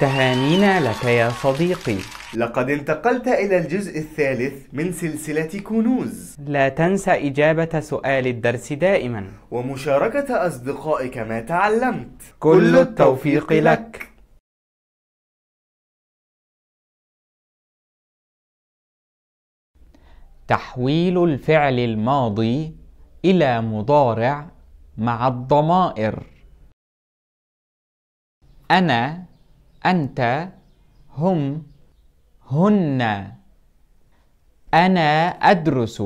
تهانينا لك يا صديقي لقد انتقلت إلى الجزء الثالث من سلسلة كنوز لا تنسى إجابة سؤال الدرس دائما ومشاركة أصدقائك ما تعلمت كل التوفيق لك تحويل الفعل الماضي إلى مضارع مع الضمائر أنا أنت هم هن أنا أدرس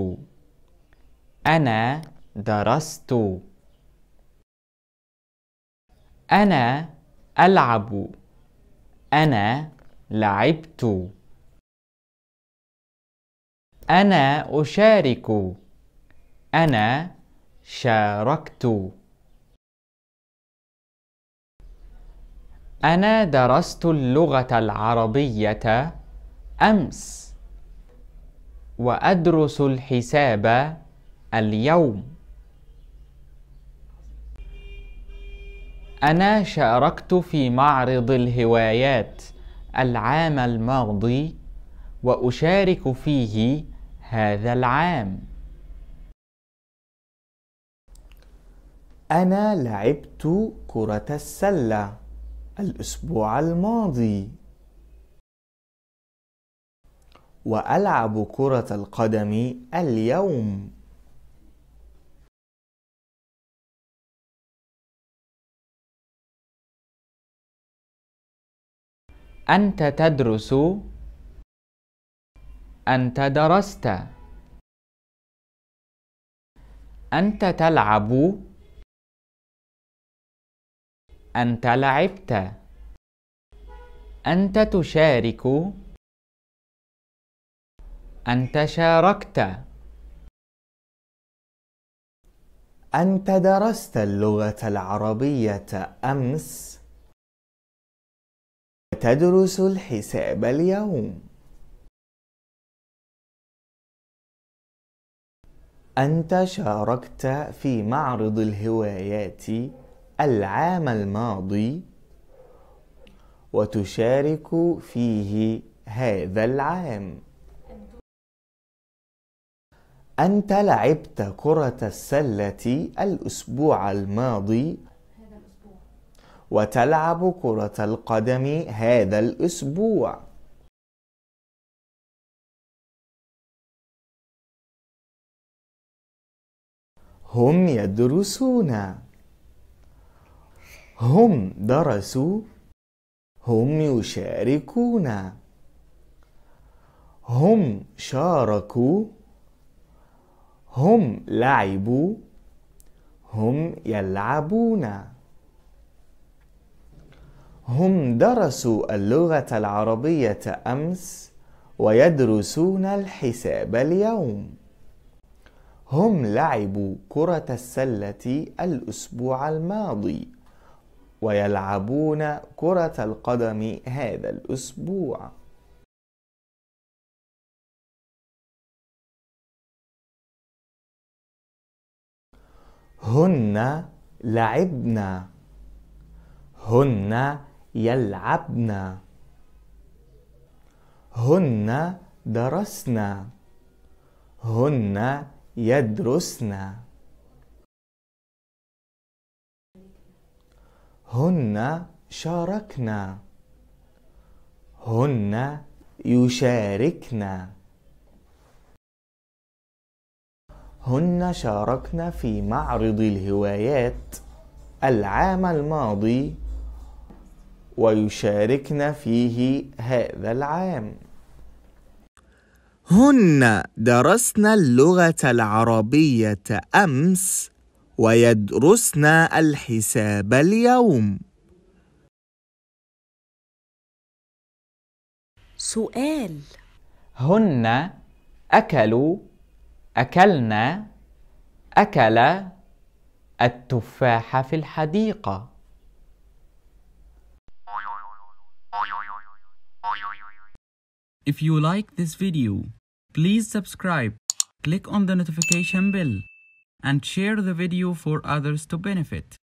أنا درست أنا ألعب أنا لعبت أنا أشارك أنا شاركت أنا درست اللغة العربية أمس وأدرس الحساب اليوم أنا شاركت في معرض الهوايات العام الماضي وأشارك فيه هذا العام أنا لعبت كرة السلة الأسبوع الماضي وألعب كرة القدم اليوم أنت تدرس أنت درست أنت تلعب أنت لعبت أنت تشارك أنت شاركت أنت درست اللغة العربية أمس تدرس الحساب اليوم أنت شاركت في معرض الهوايات العام الماضي وتشارك فيه هذا العام أنت لعبت كرة السلة الأسبوع الماضي وتلعب كرة القدم هذا الأسبوع هم يدرسون هم درسوا هم يشاركون هم شاركوا هم لعبوا هم يلعبون هم درسوا اللغة العربية أمس ويدرسون الحساب اليوم هم لعبوا كرة السلة الأسبوع الماضي ويلعبون كرة القدم هذا الأسبوع هن لعبنا هن يلعبنا هن درسنا هن يدرسنا هن شاركنا هن يشاركنا هن شاركنا في معرض الهوايات العام الماضي ويشاركن فيه هذا العام هن درسنا اللغة العربية أمس ويدرسن الحساب اليوم سؤال هن أكلوا أكلنا أكل التفاح في الحديقة If you like this video, please subscribe. Click on the notification bell. and share the video for others to benefit.